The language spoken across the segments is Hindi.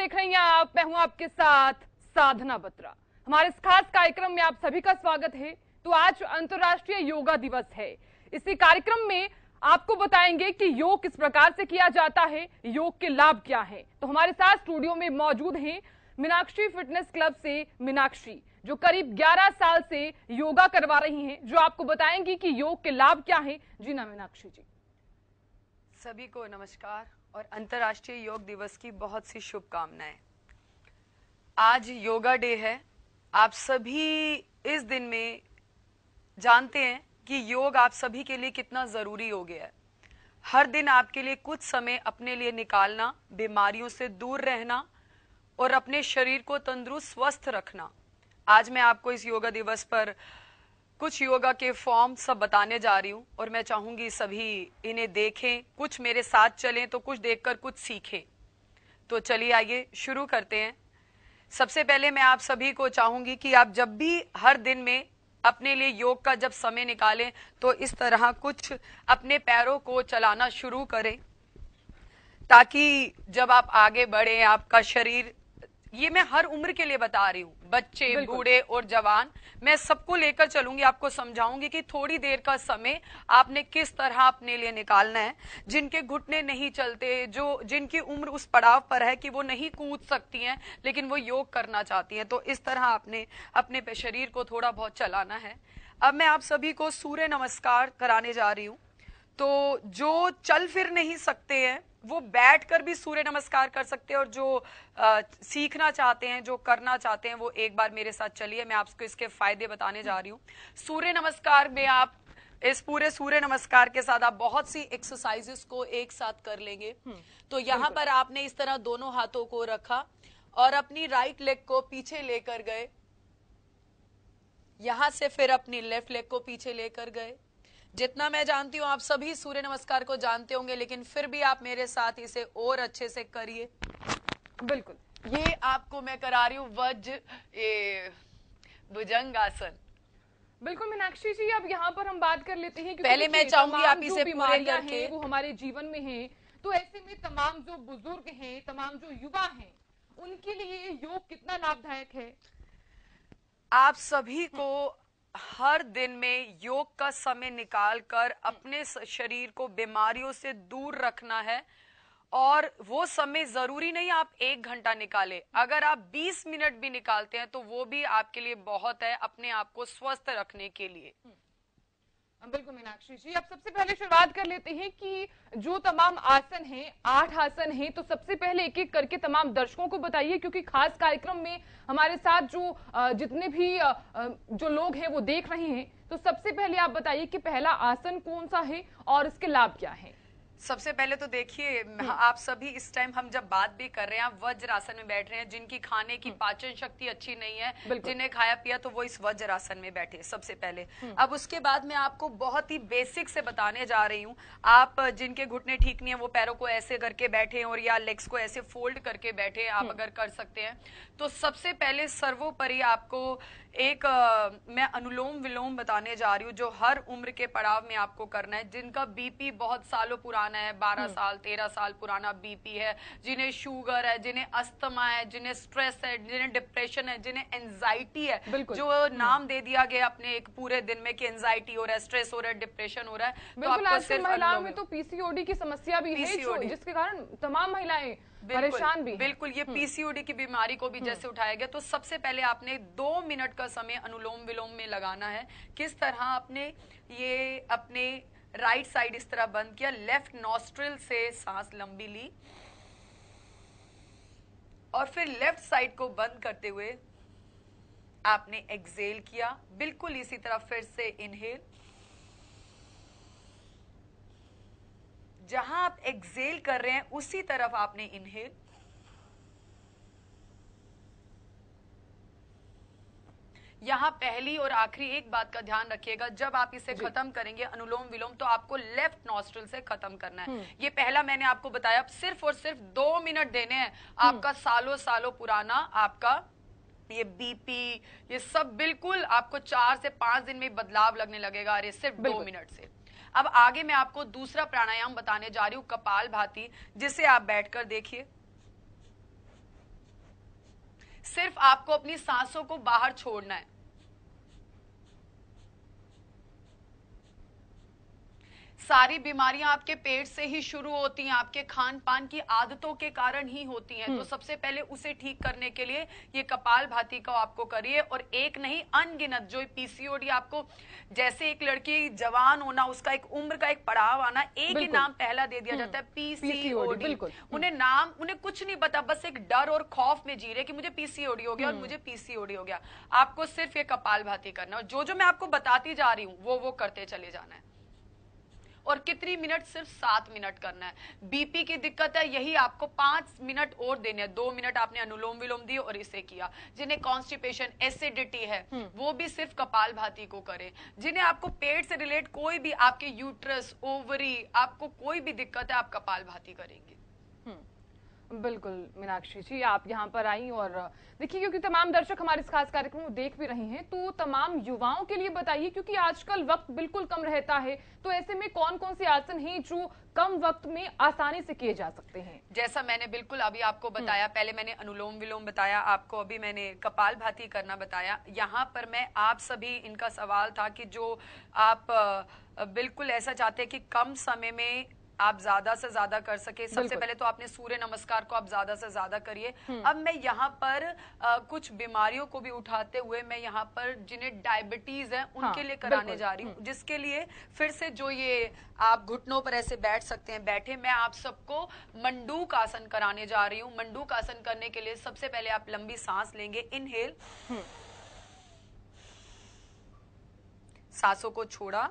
देख रही हैं आप मैं हूं आपके साथ साधना बत्रा हमारे इस खास कार्यक्रम में आप सभी का स्वागत है तो आज अंतर्राष्ट्रीय योगा दिवस है इसी कार्यक्रम में आपको बताएंगे कि योग किस प्रकार से किया जाता है योग के लाभ क्या है तो हमारे साथ स्टूडियो में मौजूद है मीनाक्षी फिटनेस क्लब से मीनाक्षी जो करीब 11 साल से योगा करवा रही हैं जो आपको बताएंगी कि योग के लाभ क्या है जी ना मीनाक्षी जी सभी को नमस्कार और अंतर्राष्ट्रीय योग दिवस की बहुत सी शुभकामनाएं आज योगा डे है आप सभी इस दिन में जानते हैं कि योग आप सभी के लिए कितना जरूरी हो गया है हर दिन आपके लिए कुछ समय अपने लिए निकालना बीमारियों से दूर रहना और अपने शरीर को तंदुरुस्त स्वस्थ रखना आज मैं आपको इस योगा दिवस पर कुछ योगा के फॉर्म सब बताने जा रही हूँ और मैं चाहूंगी सभी इन्हें देखें कुछ मेरे साथ चलें तो कुछ देखकर कुछ सीखें तो चलिए आइए शुरू करते हैं सबसे पहले मैं आप सभी को चाहूंगी कि आप जब भी हर दिन में अपने लिए योग का जब समय निकालें तो इस तरह कुछ अपने पैरों को चलाना शुरू करें ताकि जब आप आगे बढ़े आपका शरीर ये मैं हर उम्र के लिए बता रही हूँ बच्चे बूढ़े और जवान मैं सबको लेकर चलूंगी आपको समझाऊंगी कि थोड़ी देर का समय आपने किस तरह अपने लिए निकालना है जिनके घुटने नहीं चलते जो जिनकी उम्र उस पड़ाव पर है कि वो नहीं कूद सकती हैं लेकिन वो योग करना चाहती हैं तो इस तरह आपने अपने शरीर को थोड़ा बहुत चलाना है अब मैं आप सभी को सूर्य नमस्कार कराने जा रही हूँ तो जो चल फिर नहीं सकते हैं वो बैठ कर भी सूर्य नमस्कार कर सकते हैं और जो आ, सीखना चाहते हैं जो करना चाहते हैं वो एक बार मेरे साथ चलिए मैं आपको इसके फायदे बताने जा रही हूँ सूर्य नमस्कार में आप इस पूरे सूर्य नमस्कार के साथ आप बहुत सी एक्सरसाइजेस को एक साथ कर लेंगे हम्म, तो यहाँ पर आपने इस तरह दोनों हाथों को रखा और अपनी राइट लेग को पीछे लेकर गए यहां से फिर अपनी लेफ्ट लेग को पीछे लेकर गए जितना मैं जानती हूँ आप सभी सूर्य नमस्कार को जानते होंगे लेकिन फिर भी आप मेरे साथ इसे और अच्छे से करिए बिल्कुल ये आपको मैं करा रही हूं वज ए, भुजंग आसन बिल्कुल मीनाक्षी जी अब यहाँ पर हम बात कर लेते हैं पहले मैं चाहूंगी आप इसे पूरे करके वो हमारे जीवन में है तो ऐसे में तमाम जो बुजुर्ग हैं तमाम जो युवा हैं उनके लिए योग कितना लाभदायक है आप सभी को हर दिन में योग का समय निकाल कर अपने शरीर को बीमारियों से दूर रखना है और वो समय जरूरी नहीं आप एक घंटा निकाले अगर आप 20 मिनट भी निकालते हैं तो वो भी आपके लिए बहुत है अपने आप को स्वस्थ रखने के लिए बिल्कुल मीनाक्षी जी अब सबसे पहले शुरुआत कर लेते हैं कि जो तमाम आसन हैं आठ आसन हैं तो सबसे पहले एक एक करके तमाम दर्शकों को बताइए क्योंकि खास कार्यक्रम में हमारे साथ जो जितने भी जो लोग हैं वो देख रहे हैं तो सबसे पहले आप बताइए कि पहला आसन कौन सा है और इसके लाभ क्या है सबसे पहले तो देखिए हम्म। आप सभी इस टाइम हम जब बात भी कर रहे हैं आप वज्रासन में बैठ रहे हैं जिनकी खाने की हम्म। पाचन शक्ति अच्छी नहीं है जिन्हें खाया पिया तो वो इस वज्रासन में बैठे सबसे पहले हम्म। अब उसके बाद मैं आपको बहुत ही बेसिक से बताने जा रही हूँ आप जिनके घुटने ठीक नहीं है वो पैरों को ऐसे करके बैठे और या लेग्स को ऐसे फोल्ड करके बैठे आप अगर कर सकते हैं तो सबसे पहले सर्वोपरि आपको एक आ, मैं अनुलोम विलोम बताने जा रही हूँ जो हर उम्र के पड़ाव में आपको करना है जिनका बीपी बहुत सालों पुराना पुराना है बारह हम्म। साल तेरह साल पुराना बीपी है जिन्हें शुगर है जिन्हें अस्थमा है जिन्हें स्ट्रेस है जिन्हें डिप्रेशन है जिन्हें एंजाइटी है जो हम्म। नाम दे दिया गया अपने एक पूरे दिन में कि एंजाइटी हो रहा है स्ट्रेस हो रहा है डिप्रेशन हो रहा है तो बिल्कुल तो आजकल महिलाओं में तो पीसीओडी की समस्या भी है जिसके कारण तमाम महिलाएं परेशान भी बिल्कुल ये पीसीओडी हम्म। की बीमारी को भी जैसे उठाया गया तो सबसे पहले आपने दो मिनट का समय अनुलोम विलोम में लगाना है किस तरह आपने ये अपने राइट साइड इस तरह बंद किया लेफ्ट नॉस्ट्रिल से सांस लंबी ली और फिर लेफ्ट साइड को बंद करते हुए आपने एक्सेल किया बिल्कुल इसी तरह फिर से इनहेल जहां आप एक्सेल कर रहे हैं उसी तरफ आपने इनहेल यहाँ पहली और आखिरी एक बात का ध्यान रखिएगा जब आप इसे खत्म करेंगे अनुलोम विलोम तो आपको लेफ्ट नॉस्ट्रल से खत्म करना है हम्म। ये पहला मैंने आपको बताया सिर्फ और सिर्फ दो मिनट देने हैं हम्म। आपका सालों सालों पुराना आपका ये बीपी ये सब बिल्कुल आपको चार से पांच दिन में बदलाव लगने लगेगा अरे सिर्फ दो मिनट से अब आगे मैं आपको दूसरा प्राणायाम बताने जा रही हूँ कपाल भाती जिसे आप बैठकर देखिए सिर्फ आपको अपनी सांसों को बाहर छोड़ना है सारी बीमारियां आपके पेट से ही शुरू होती हैं आपके खान पान की आदतों के कारण ही होती हैं तो हम्म। सबसे पहले उसे ठीक करने के लिए ये कपाल भाती का आपको करिए और एक नहीं अनगिनत जो पीसीओडी आपको जैसे एक लड़की जवान होना उसका एक उम्र का एक पड़ाव आना एक ही नाम पहला दे दिया हम्म। जाता है पीसीओडी हम्म। उन्हें नाम उन्हें कुछ नहीं पता बस एक डर और खौफ में जी रहे कि मुझे पीसीओडी हो गया और मुझे पीसीओडी हो गया आपको सिर्फ ये कपाल भाती करना और जो जो मैं आपको बताती जा रही हूँ वो वो करते चले जाना है और कितनी मिनट सिर्फ सात मिनट करना है बीपी की दिक्कत है यही आपको पांच मिनट और देने हैं दो मिनट आपने अनुलोम विलोम दिए और इसे किया जिन्हें कॉन्स्टिपेशन एसिडिटी है हम्म। वो भी सिर्फ कपाल भाती को करे जिन्हें आपको पेट से रिलेट कोई भी आपके यूट्रस ओवरी आपको कोई भी दिक्कत है आप कपाल भाती करेंगे बिल्कुल मीनाक्षी जी आप यहाँ पर आई और देखिए क्योंकि तमाम दर्शक हमारे इस खास कार्यक्रम को देख भी रहे हैं तो तमाम युवाओं के लिए बताइए क्योंकि आजकल वक्त बिल्कुल कम रहता है तो ऐसे में कौन कौन से आसन हैं जो कम वक्त में आसानी से किए जा सकते हैं जैसा मैंने बिल्कुल अभी आपको हम्म। बताया पहले मैंने अनुलोम विलोम बताया आपको अभी मैंने कपाल भाती करना बताया यहाँ पर मैं आप सभी इनका सवाल था कि जो आप बिल्कुल ऐसा चाहते हैं कि कम समय में आप ज्यादा से ज्यादा कर सके सबसे पहले तो आपने सूर्य नमस्कार को आप ज्यादा से ज्यादा करिए हम्म। अब मैं यहाँ पर आ, कुछ बीमारियों को भी उठाते हुए मैं यहाँ पर जिन्हें डायबिटीज है हाँ, उनके हाँ, लिए कराने जा रही हूँ हम्म। जिसके लिए फिर से जो ये आप घुटनों पर ऐसे बैठ सकते हैं बैठे मैं आप सबको मंडूक आसन कराने जा रही हूँ मंडूक आसन करने के लिए सबसे पहले आप लंबी सांस लेंगे इनहेल हम्म। सांसों को छोड़ा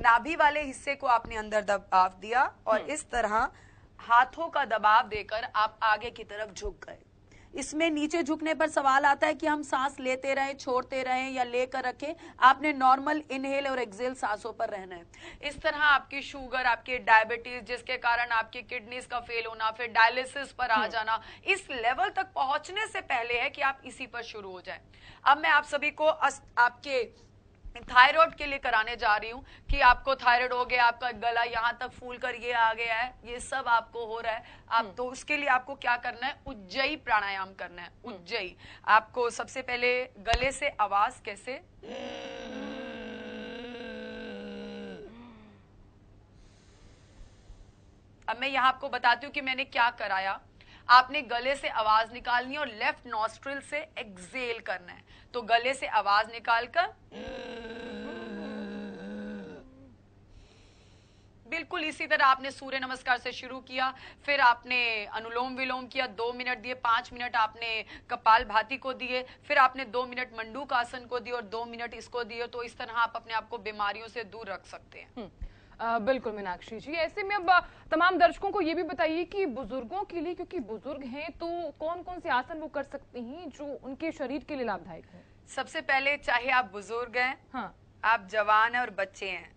नाभि वाले हिस्से को आपने अंदर दबाव दिया और हम्म। इस तरह हाथों का दबाव देकर आप आगे की तरफ झुक गए इसमें नीचे झुकने पर सवाल आता है कि हम सांस लेते रहें छोड़ते रहें या लेकर रखें आपने नॉर्मल इनहेल और एक्सेल सांसों पर रहना है इस तरह आपकी शुगर आपकी डायबिटीज जिसके कारण आपकी किडनीज का फेल होना फिर डायलिसिस पर आ हम्म। जाना इस लेवल तक पहुंचने से पहले है कि आप इसी पर शुरू हो जाए अब मैं आप सभी को आपके थायराइड के लिए कराने जा रही हूँ कि आपको थायराइड हो गया आपका गला यहाँ तक फूल कर ये आ गया है ये सब आपको हो रहा है आप हम्म। तो उसके लिए आपको क्या करना है उज्जयी प्राणायाम करना है हम्म। उज्जयी आपको सबसे पहले गले से आवाज कैसे अब मैं यहाँ आपको बताती हूँ कि मैंने क्या कराया आपने गले से आवाज निकालनी और लेफ्ट नॉस्ट्रिल से एक्सेल करना है तो गले से आवाज निकालकर बिल्कुल इसी तरह आपने सूर्य नमस्कार से शुरू किया फिर आपने अनुलोम विलोम किया दो मिनट दिए पांच मिनट आपने कपाल भाती को दिए फिर आपने दो मिनट मंडूक आसन को दिए और दो मिनट इसको दिए तो इस तरह आप अपने आप को बीमारियों से दूर रख सकते हैं आ, हम्म। बिल्कुल मीनाक्षी जी ऐसे में अब तमाम दर्शकों को ये भी बताइए कि बुजुर्गों के लिए क्योंकि बुजुर्ग हैं तो कौन कौन से आसन वो कर सकते हैं जो उनके शरीर के लिए लाभदायक है सबसे पहले चाहे आप बुजुर्ग हैं हाँ। आप जवान हैं और बच्चे हैं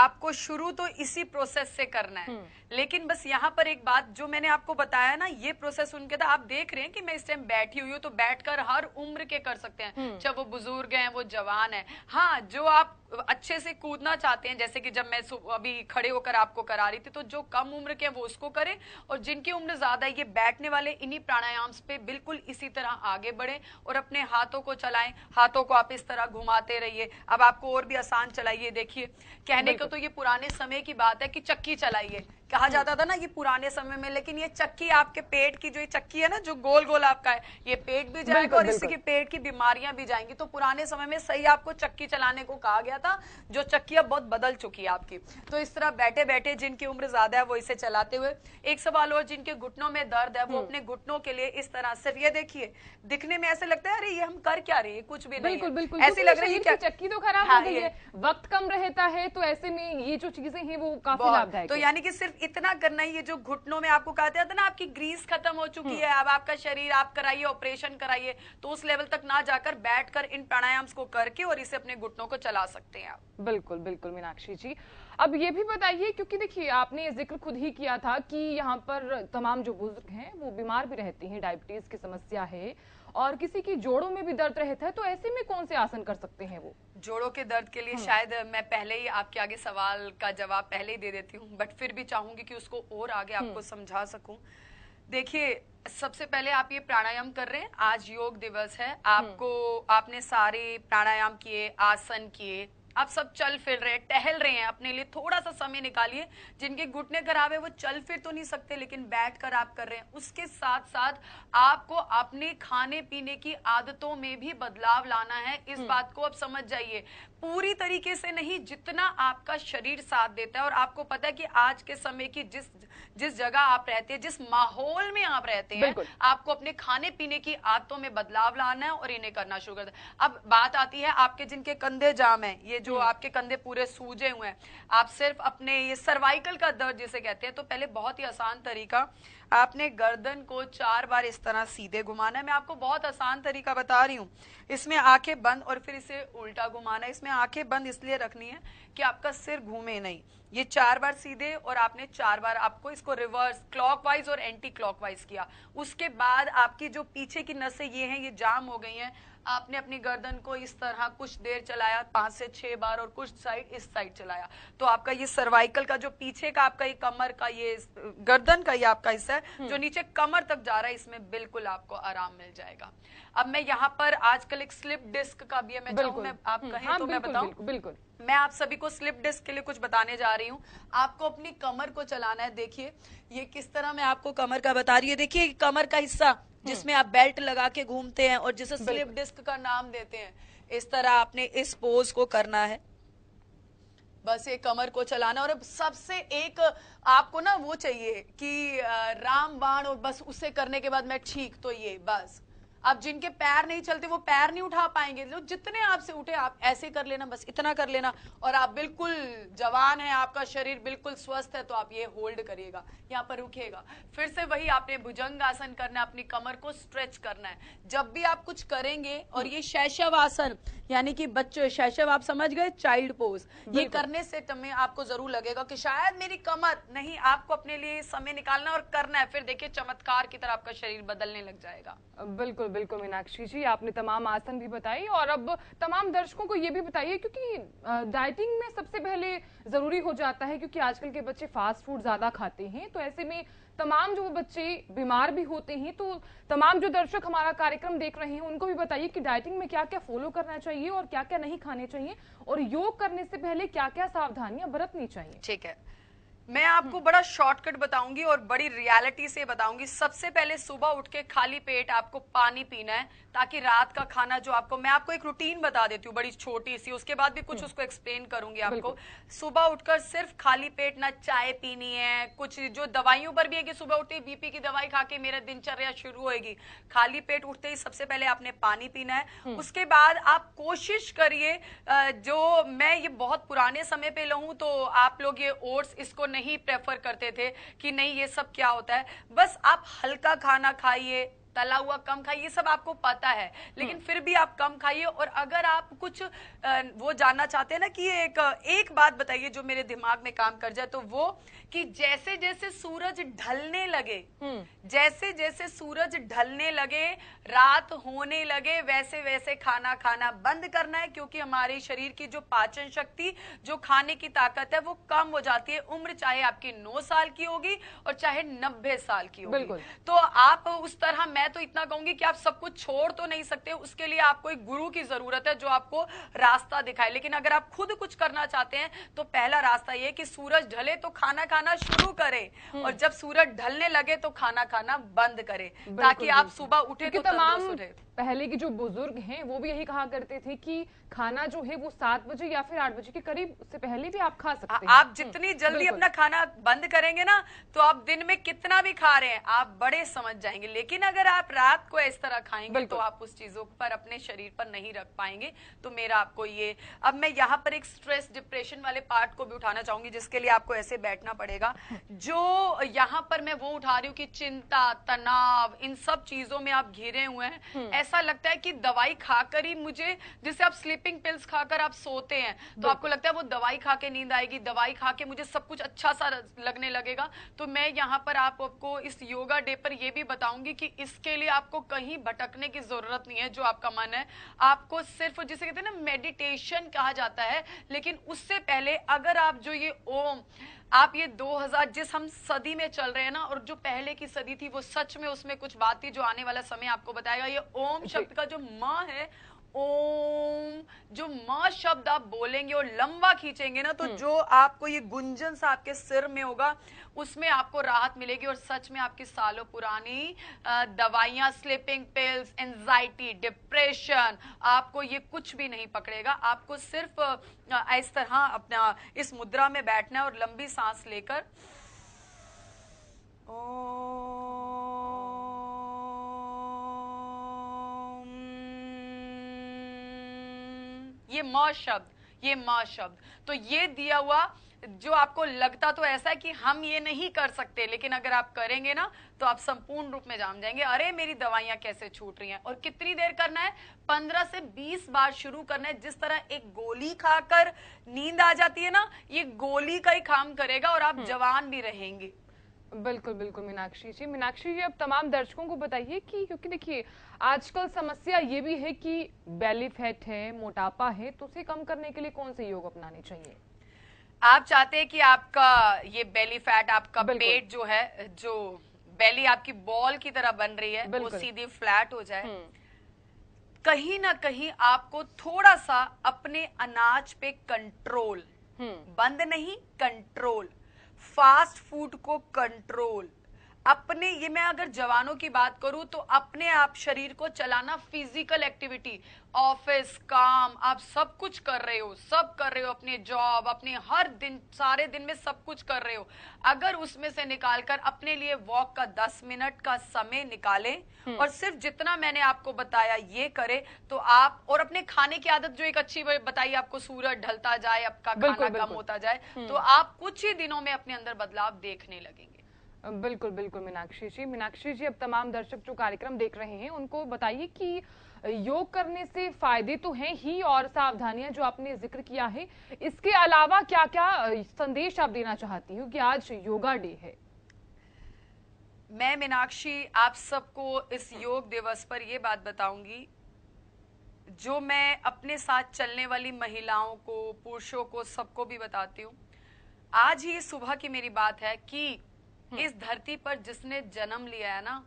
आपको शुरू तो इसी प्रोसेस से करना है हम्म। लेकिन बस यहाँ पर एक बात जो मैंने आपको बताया ना ये प्रोसेस उनके था आप देख रहे हैं कि मैं इस टाइम बैठी हुई हूँ तो बैठकर हर उम्र के कर सकते हैं हम्म। चाहे वो बुजुर्ग हैं वो जवान है हाँ जो आप अच्छे से कूदना चाहते हैं जैसे कि जब मैं अभी खड़े होकर आपको करा रही थी तो जो कम उम्र के हैं वो उसको करें और जिनकी उम्र ज्यादा है ये बैठने वाले इन्हीं प्राणायाम्स पे बिल्कुल इसी तरह आगे बढ़े और अपने हाथों को चलाएं हाथों को आप इस तरह घुमाते रहिए अब आपको और भी आसान चलाइए देखिए कहने तो, तो, ये पुराने समय की बात है कि चक्की चलाइए कहा जाता था ना कि पुराने समय में लेकिन ये चक्की आपके पेट की जो ये चक्की है ना जो गोल गोल आपका है ये पेट भी जाएगा और इससे पेट की बीमारियां भी जाएंगी तो पुराने समय में सही आपको चक्की चलाने को कहा गया था जो चक्की अब बहुत बदल चुकी है आपकी तो इस तरह बैठे बैठे जिनकी उम्र ज्यादा है वो इसे चलाते हुए एक सवाल और जिनके घुटनों में दर्द है वो हम्म। अपने घुटनों के लिए इस तरह से ये देखिए दिखने में ऐसे लगता है अरे ये हम कर क्या रहे कुछ भी नहीं बिल्कुल बिल्कुल ऐसे लग रही है चक्की तो खराब हो हाँ, गई है वक्त कम रहता है तो ऐसे में ये जो चीजें हैं वो काफी लाभदायक तो यानी कि सिर्फ इतना करना ही है जो घुटनों में आपको कहते थे ना आपकी ग्रीस खत्म हो चुकी हम्म। है अब आपका शरीर आप कराइए ऑपरेशन कराइए तो उस लेवल तक ना जाकर बैठकर इन प्राणायाम्स को करके और इसे अपने घुटनों को चला सकते हैं आप बिल्कुल बिल्कुल मीनाक्षी जी अब ये भी बताइए क्योंकि देखिए आपने जिक्र खुद ही किया था कि यहाँ पर तमाम जो बुजुर्ग हैं वो बीमार भी रहती हैं डायबिटीज की समस्या है और किसी की जोड़ों में भी दर्द रहता है तो ऐसे में कौन से आसन कर सकते हैं वो जोड़ों के दर्द के लिए हम्म। शायद मैं पहले ही आपके आगे सवाल का जवाब पहले ही दे देती हूँ बट फिर भी चाहूंगी कि उसको और आगे आपको हम्म। समझा सकूं देखिए सबसे पहले आप ये प्राणायाम कर रहे हैं आज योग दिवस है हम्म। आपको आपने सारे प्राणायाम किए आसन किए आप सब चल फिर रहे हैं टहल रहे हैं अपने लिए थोड़ा सा समय निकालिए जिनके घुटने खराब है वो चल फिर तो नहीं सकते लेकिन बैठ कर आप कर रहे हैं उसके साथ साथ आपको अपने खाने पीने की आदतों में भी बदलाव लाना है इस हम्म। बात को आप समझ जाइए पूरी तरीके से नहीं जितना आपका शरीर साथ देता है और आपको पता है कि आज के समय की जिस जिस जगह आप रहते हैं जिस माहौल में आप रहते हैं आपको अपने खाने पीने की आदतों में बदलाव लाना है और इन्हें करना शुरू कर अब बात आती है आपके जिनके कंधे जाम है ये जो हम्म। आपके कंधे पूरे सूजे हुए हैं आप सिर्फ अपने ये सर्वाइकल का दर्द जिसे कहते हैं तो पहले बहुत ही आसान तरीका आपने गर्दन को चार बार इस तरह सीधे घुमाना है मैं आपको बहुत आसान तरीका बता रही हूँ इसमें आंखें बंद और फिर इसे उल्टा घुमाना है इसमें आंखें बंद इसलिए रखनी है कि आपका सिर घूमे नहीं ये चार बार सीधे और आपने चार बार आपको इसको रिवर्स क्लॉकवाइज और एंटी क्लॉकवाइज किया उसके बाद आपकी जो पीछे की नसें ये हैं ये जाम हो गई हैं आपने अपनी गर्दन को इस तरह कुछ देर चलाया पांच से छह बार और कुछ साइड इस साइड चलाया तो आपका ये सर्वाइकल का जो पीछे का आपका ये कमर का ये गर्दन का ये आपका हिस्सा है जो हम्म। नीचे कमर तक जा रहा है इसमें बिल्कुल आपको आराम मिल जाएगा अब मैं यहाँ पर आजकल एक स्लिप डिस्क का भी है मैं चाहूँ मैं आप हम्म, कहें हाँ, तो मैं बताऊँ बिल्कुल मैं आप सभी को स्लिप डिस्क के लिए कुछ बताने जा रही हूँ आपको अपनी कमर को चलाना है देखिए ये किस तरह मैं आपको कमर का बता रही है देखिए कमर का हिस्सा हम्म। जिसमें आप बेल्ट लगा के घूमते हैं और जिसे स्लिप डिस्क का नाम देते हैं इस तरह आपने इस पोज को करना है बस ये कमर को चलाना और सबसे एक आपको ना वो चाहिए कि रामबाण और बस उसे करने के बाद मैं ठीक तो ये बस अब जिनके पैर नहीं चलते वो पैर नहीं उठा पाएंगे लोग तो जितने आपसे उठे आप ऐसे कर लेना बस इतना कर लेना और आप बिल्कुल जवान है आपका शरीर बिल्कुल स्वस्थ है तो आप ये होल्ड करिएगा यहाँ पर रुकेगा फिर से वही आपने भुजंग आसन करना है अपनी कमर को स्ट्रेच करना है जब भी आप कुछ करेंगे और ये शैशव आसन यानी कि बच्चों शैशव आप समझ गए चाइल्ड पोज ये करने से तुम्हें आपको जरूर लगेगा कि शायद मेरी कमर नहीं आपको अपने लिए समय निकालना और करना है फिर देखिए चमत्कार की तरह आपका शरीर बदलने लग जाएगा बिल्कुल बिल्कुल मीनाक्षी जी आपने तमाम आसन भी बताई और अब तमाम दर्शकों को ये भी बताइए क्योंकि डाइटिंग में सबसे पहले ज़रूरी हो जाता है क्योंकि आजकल के बच्चे फास्ट फूड ज़्यादा खाते हैं तो ऐसे में तमाम जो बच्चे बीमार भी होते हैं तो तमाम जो दर्शक हमारा कार्यक्रम देख रहे हैं उनको भी बताइए कि डाइटिंग में क्या क्या फॉलो करना चाहिए और क्या क्या नहीं खाने चाहिए और योग करने से पहले क्या क्या सावधानियां बरतनी चाहिए ठीक है मैं आपको बड़ा शॉर्टकट बताऊंगी और बड़ी रियलिटी से बताऊंगी सबसे पहले सुबह उठ के खाली पेट आपको पानी पीना है ताकि रात का खाना जो आपको मैं आपको एक रूटीन बता देती हूँ बड़ी छोटी सी उसके बाद भी कुछ हम्म। उसको एक्सप्लेन करूंगी आपको सुबह उठकर सिर्फ खाली पेट ना चाय पीनी है कुछ जो दवाइयों पर भी है कि सुबह उठते ही बीपी की दवाई खा के मेरा दिनचर्या शुरू होगी खाली पेट उठते ही सबसे पहले आपने पानी पीना है हम्म। उसके बाद आप कोशिश करिए जो मैं ये बहुत पुराने समय पे लहूं तो आप लोग ये ओट्स इसको नहीं प्रेफर करते थे कि नहीं ये सब क्या होता है बस आप हल्का खाना खाइए तला हुआ कम खाइए ये सब आपको पता है लेकिन हम्म। फिर भी आप कम खाइए और अगर आप कुछ वो जानना चाहते हैं ना कि एक एक बात बताइए जो मेरे दिमाग में काम कर जाए तो वो कि जैसे जैसे सूरज ढलने लगे हम्म। जैसे जैसे सूरज ढलने लगे रात होने लगे वैसे वैसे खाना खाना बंद करना है क्योंकि हमारे शरीर की जो पाचन शक्ति जो खाने की ताकत है वो कम हो जाती है उम्र चाहे आपकी नौ साल की होगी और चाहे नब्बे साल की होगी तो आप उस तरह मैं मैं तो इतना कहूंगी कि आप सब कुछ छोड़ तो नहीं सकते उसके लिए आपको एक गुरु की जरूरत है जो आपको रास्ता दिखाए लेकिन अगर आप खुद कुछ करना चाहते हैं तो पहला रास्ता ये कि सूरज ढले तो खाना खाना शुरू करे हम्म। और जब सूरज ढलने लगे तो खाना खाना बंद करे ताकि आप सुबह उठे तो तमाम पहले की जो बुजुर्ग हैं वो भी यही कहा करते थे कि खाना जो है वो सात बजे या फिर आठ बजे के करीब उससे पहले भी आप खा सकते हैं आप जितनी हम्म, जल्दी अपना खाना बंद करेंगे ना तो आप दिन में कितना भी खा रहे हैं आप बड़े समझ जाएंगे लेकिन अगर आप रात को इस तरह खाएंगे तो आप उस चीजों पर अपने शरीर पर नहीं रख पाएंगे तो मेरा आपको ये अब मैं यहाँ पर एक स्ट्रेस डिप्रेशन वाले पार्ट को भी उठाना चाहूंगी जिसके लिए आपको ऐसे बैठना पड़ेगा जो यहाँ पर मैं वो उठा रही हूँ कि चिंता तनाव इन सब चीजों में आप घिरे हुए हैं हम्म। ऐसा लगता है कि दवाई खाकर ही मुझे जैसे आप स्लीपिंग पिल्स खाकर आप सोते हैं तो आपको लगता है वो दवाई खा के नींद आएगी दवाई खा के मुझे सब कुछ अच्छा सा लगने लगेगा तो मैं यहाँ पर आप आपको इस योगा डे पर यह भी बताऊंगी कि इस इसके लिए आपको कहीं भटकने की जरूरत नहीं है जो आपका मन है आपको सिर्फ जिसे कहते हैं ना मेडिटेशन कहा जाता है लेकिन उससे पहले अगर आप जो ये ओम आप ये 2000 जिस हम सदी में चल रहे हैं ना और जो पहले की सदी थी वो सच में उसमें कुछ बात थी जो आने वाला समय आपको बताएगा ये ओम शब्द का जो म है ओम जो माँ शब्द आप बोलेंगे और लंबा खींचेंगे ना तो हम्म। जो आपको ये गुंजन सा आपके सिर में होगा उसमें आपको राहत मिलेगी और सच में आपकी सालों पुरानी दवाइयां स्लीपिंग पिल्स एंजाइटी डिप्रेशन आपको ये कुछ भी नहीं पकड़ेगा आपको सिर्फ इस तरह अपना इस मुद्रा में बैठना है और लंबी सांस लेकर ओ ये म शब्द ये म शब्द तो ये दिया हुआ जो आपको लगता तो ऐसा है कि हम ये नहीं कर सकते लेकिन अगर आप करेंगे ना तो आप संपूर्ण रूप में जान जाएंगे अरे मेरी दवाइयां कैसे छूट रही हैं और कितनी देर करना है पंद्रह से बीस बार शुरू करना है जिस तरह एक गोली खाकर नींद आ जाती है ना ये गोली का ही काम करेगा और आप हम्म। जवान भी रहेंगे बिल्कुल बिल्कुल मीनाक्षी जी मीनाक्षी जी अब तमाम दर्शकों को बताइए कि क्योंकि देखिए आजकल समस्या ये भी है कि बेली फैट है मोटापा है तो उसे कम करने के लिए कौन से योग अपनाने चाहिए आप चाहते हैं कि आपका ये बेली फैट आपका पेट जो है जो बेली आपकी बॉल की तरह बन रही है वो सीधी फ्लैट हो जाए हम्म। कहीं ना कहीं आपको थोड़ा सा अपने अनाज पे कंट्रोल हम्म। बंद नहीं कंट्रोल फास्ट फूड को कंट्रोल अपने ये मैं अगर जवानों की बात करूं तो अपने आप शरीर को चलाना फिजिकल एक्टिविटी ऑफिस काम आप सब कुछ कर रहे हो सब कर रहे हो अपने जॉब अपने हर दिन सारे दिन में सब कुछ कर रहे हो अगर उसमें से निकालकर अपने लिए वॉक का दस मिनट का समय निकालें हम्म। और सिर्फ जितना मैंने आपको बताया ये करे तो आप और अपने खाने की आदत जो एक अच्छी बताई आपको सूरज ढलता जाए आपका खाना कम होता जाए तो हम्म। आप कुछ ही दिनों में अपने अंदर बदलाव देखने लगेंगे बिल्कुल बिल्कुल मीनाक्षी जी मीनाक्षी जी अब तमाम दर्शक जो कार्यक्रम देख रहे हैं उनको बताइए कि योग करने से फायदे तो हैं ही और सावधानियां जो आपने जिक्र किया है इसके अलावा क्या क्या संदेश आप देना चाहती हूँ कि आज योगा डे है मैं मीनाक्षी आप सबको इस योग दिवस पर यह बात बताऊंगी जो मैं अपने साथ चलने वाली महिलाओं को पुरुषों को सबको भी बताती हूँ आज ही सुबह की मेरी बात है कि हम्म। इस धरती पर जिसने जन्म लिया है ना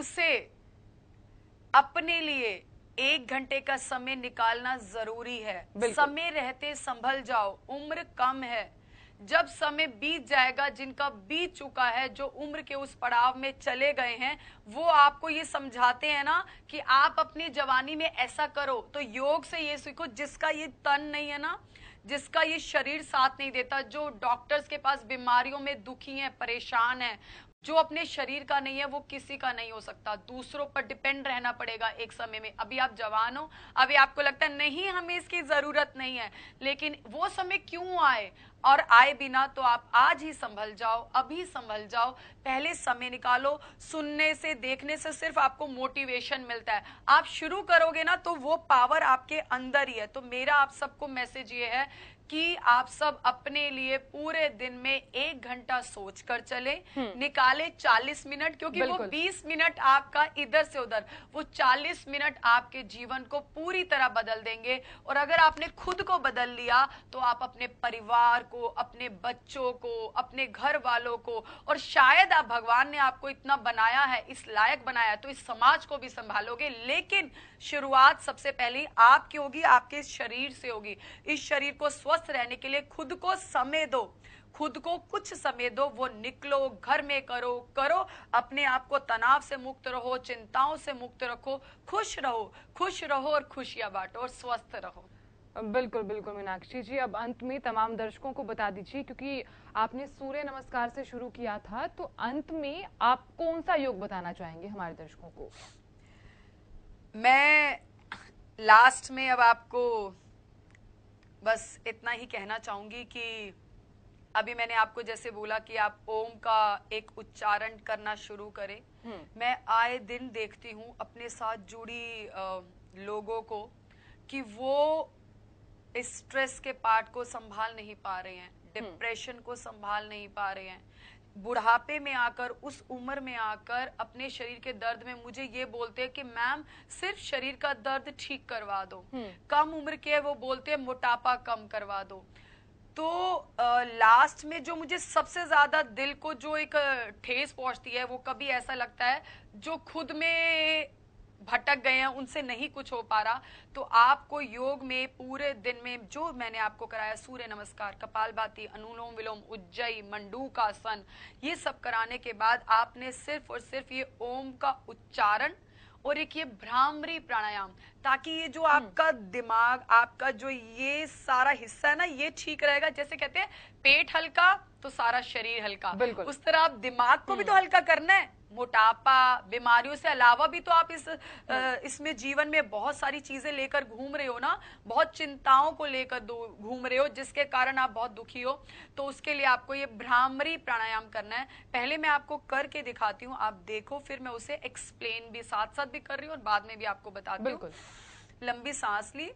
उसे अपने लिए एक घंटे का समय निकालना जरूरी है समय रहते संभल जाओ उम्र कम है जब समय बीत जाएगा जिनका बीत चुका है जो उम्र के उस पड़ाव में चले गए हैं वो आपको ये समझाते हैं ना कि आप अपनी जवानी में ऐसा करो तो योग से ये सीखो जिसका ये तन नहीं है ना जिसका ये शरीर साथ नहीं देता जो डॉक्टर्स के पास बीमारियों में दुखी हैं परेशान हैं जो अपने शरीर का नहीं है वो किसी का नहीं हो सकता दूसरों पर डिपेंड रहना पड़ेगा एक समय में अभी आप जवान हो अभी आपको लगता है नहीं हमें इसकी ज़रूरत नहीं है लेकिन वो समय क्यों आए और आए बिना तो आप आज ही संभल जाओ अभी संभल जाओ पहले समय निकालो सुनने से देखने से सिर्फ आपको मोटिवेशन मिलता है आप शुरू करोगे ना तो वो पावर आपके अंदर ही है तो मेरा आप सबको मैसेज ये है कि आप सब अपने लिए पूरे दिन में एक घंटा सोच कर चले हम्म। निकाले 40 मिनट क्योंकि वो 20 मिनट आपका इधर से उधर वो 40 मिनट आपके जीवन को पूरी तरह बदल देंगे और अगर आपने खुद को बदल लिया तो आप अपने परिवार को अपने बच्चों को अपने घर वालों को और शायद आप भगवान ने आपको इतना बनाया है इस लायक बनाया तो इस समाज को भी संभालोगे लेकिन शुरुआत सबसे पहले आपकी होगी आपके शरीर से होगी इस शरीर को स्वस्थ स्वस्थ रहने के लिए खुद को समय दो खुद को कुछ समय दो वो निकलो घर में करो करो अपने आप को तनाव से मुक्त रहो चिंताओं से मुक्त रखो खुश रहो खुश रहो और खुशियां बांटो और स्वस्थ रहो बिल्कुल बिल्कुल मीनाक्षी जी अब अंत में तमाम दर्शकों को बता दीजिए क्योंकि आपने सूर्य नमस्कार से शुरू किया था तो अंत में आप कौन सा योग बताना चाहेंगे हमारे दर्शकों को मैं लास्ट में अब आपको बस इतना ही कहना चाहूंगी कि अभी मैंने आपको जैसे बोला कि आप ओम का एक उच्चारण करना शुरू करें हम्म। मैं आए दिन देखती हूँ अपने साथ जुड़ी लोगों को कि वो स्ट्रेस के पार्ट को संभाल नहीं पा रहे हैं डिप्रेशन हम्म। को संभाल नहीं पा रहे हैं बुढ़ापे में आकर उस उम्र में आकर अपने शरीर के दर्द में मुझे ये बोलते हैं कि मैम सिर्फ शरीर का दर्द ठीक करवा दो हम्म। कम उम्र के वो बोलते हैं मोटापा कम करवा दो तो आ, लास्ट में जो मुझे सबसे ज्यादा दिल को जो एक ठेस पहुंचती है वो कभी ऐसा लगता है जो खुद में भटक गए हैं उनसे नहीं कुछ हो पा रहा तो आपको योग में पूरे दिन में जो मैंने आपको कराया सूर्य नमस्कार भाती अनुलोम विलोम उज्जयी मंडूकासन ये सब कराने के बाद आपने सिर्फ और सिर्फ ये ओम का उच्चारण और एक ये भ्रामरी प्राणायाम ताकि ये जो हम्म। आपका दिमाग आपका जो ये सारा हिस्सा है ना ये ठीक रहेगा जैसे कहते हैं पेट हल्का तो सारा शरीर हल्का बिल्कुल उस तरह आप दिमाग को भी तो हम्म। हल्का करना है मोटापा बीमारियों से अलावा भी तो आप इस इसमें जीवन में बहुत सारी चीजें लेकर घूम रहे हो ना बहुत चिंताओं को लेकर घूम रहे हो जिसके कारण आप बहुत दुखी हो तो उसके लिए आपको ये भ्रामरी प्राणायाम करना है पहले मैं आपको करके दिखाती हूँ आप देखो फिर मैं उसे एक्सप्लेन भी साथ साथ भी कर रही हूँ और बाद में भी आपको बताती हूँ लंबी सांस ली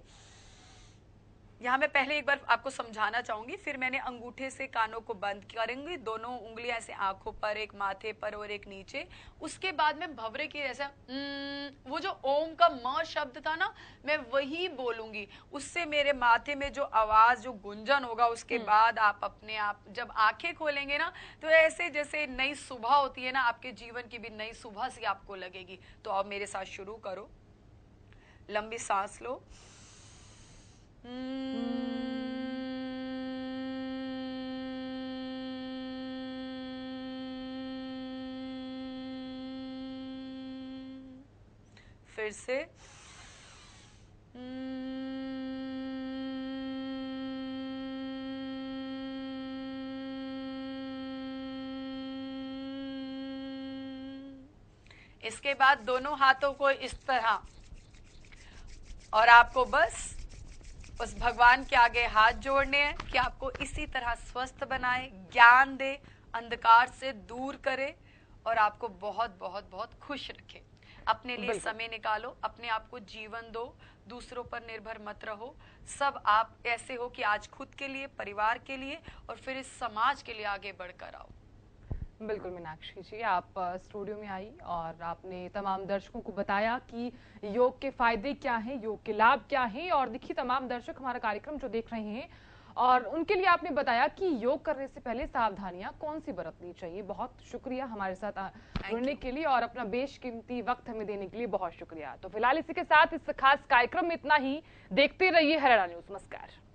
यहाँ मैं पहले एक बार आपको समझाना चाहूंगी फिर मैंने अंगूठे से कानों को बंद करेंगी दोनों उंगलियां ऐसे आंखों पर एक माथे पर और एक नीचे उसके बाद में भवरे की जैसे वो जो ओम का म शब्द था ना मैं वही बोलूंगी उससे मेरे माथे में जो आवाज जो गुंजन होगा उसके हम्म। बाद आप अपने आप जब आंखें खोलेंगे ना तो ऐसे जैसे नई सुबह होती है ना आपके जीवन की भी नई सुबह सी आपको लगेगी तो आप मेरे साथ शुरू करो लंबी सांस लो Hmm. फिर से इसके बाद दोनों हाथों को इस तरह और आपको बस बस भगवान के आगे हाथ जोड़ने हैं कि आपको इसी तरह स्वस्थ बनाए ज्ञान दे अंधकार से दूर करे और आपको बहुत बहुत बहुत खुश रखे अपने लिए समय निकालो अपने आप को जीवन दो दूसरों पर निर्भर मत रहो सब आप ऐसे हो कि आज खुद के लिए परिवार के लिए और फिर इस समाज के लिए आगे बढ़कर आओ बिल्कुल मीनाक्षी जी आप स्टूडियो में आई और आपने तमाम दर्शकों को बताया कि योग के फायदे क्या हैं योग के लाभ क्या हैं और देखिए तमाम दर्शक हमारा कार्यक्रम जो देख रहे हैं और उनके लिए आपने बताया कि योग करने से पहले सावधानियां कौन सी बरतनी चाहिए बहुत शुक्रिया हमारे साथ जुड़ने के लिए और अपना बेशकीमती वक्त हमें देने के लिए बहुत शुक्रिया तो फिलहाल इसी के साथ इस खास कार्यक्रम में इतना ही देखते रहिए हरियाणा न्यूज नमस्कार